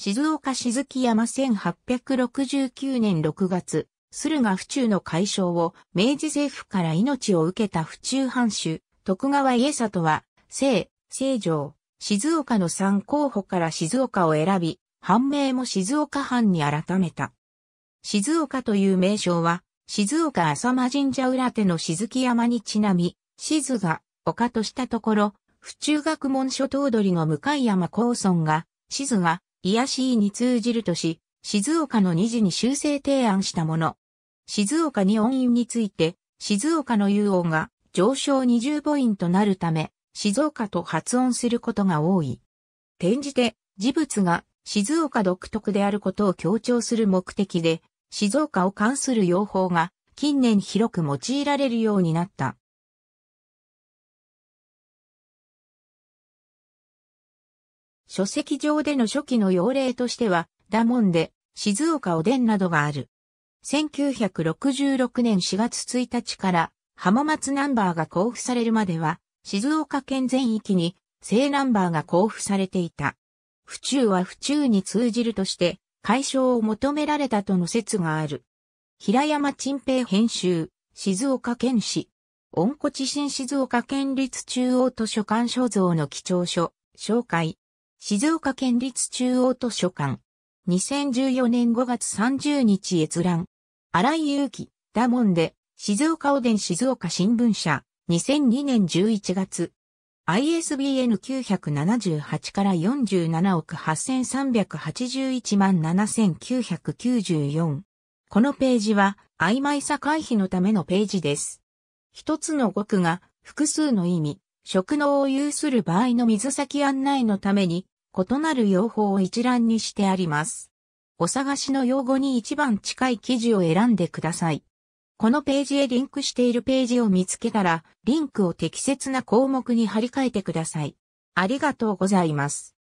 静岡静木山1869年6月、駿河府中の解消を明治政府から命を受けた府中藩主、徳川家里は、聖、聖城、静岡の3候補から静岡を選び、藩名も静岡藩に改めた。静岡という名称は、静岡浅間神社裏手の静木山にちなみ、静が丘としたところ、府中学問所頭取の向山高村が、静が癒しいに通じるとし、静岡の2時に修正提案したもの。静岡に音韻について、静岡の有音が上昇20母音となるため、静岡と発音することが多い。転じて、事物が静岡独特であることを強調する目的で、静岡を関する用法が近年広く用いられるようになった。書籍上での初期の要例としては、ダモンで、静岡おでんなどがある。1966年4月1日から浜松ナンバーが交付されるまでは、静岡県全域に正ナンバーが交付されていた。府中は府中に通じるとして、解消を求められたとの説がある。平山陳平編集、静岡県史。温故知新静岡県立中央図書館所蔵の貴重書、紹介。静岡県立中央図書館。2014年5月30日閲覧。荒井祐樹、ダモンで、静岡おでん静岡新聞社。2002年11月。ISBN 978から47億8381万7994。このページは曖昧さ回避のためのページです。一つの語句が複数の意味、職能を有する場合の水先案内のために、異なる用法を一覧にしてあります。お探しの用語に一番近い記事を選んでください。このページへリンクしているページを見つけたら、リンクを適切な項目に貼り替えてください。ありがとうございます。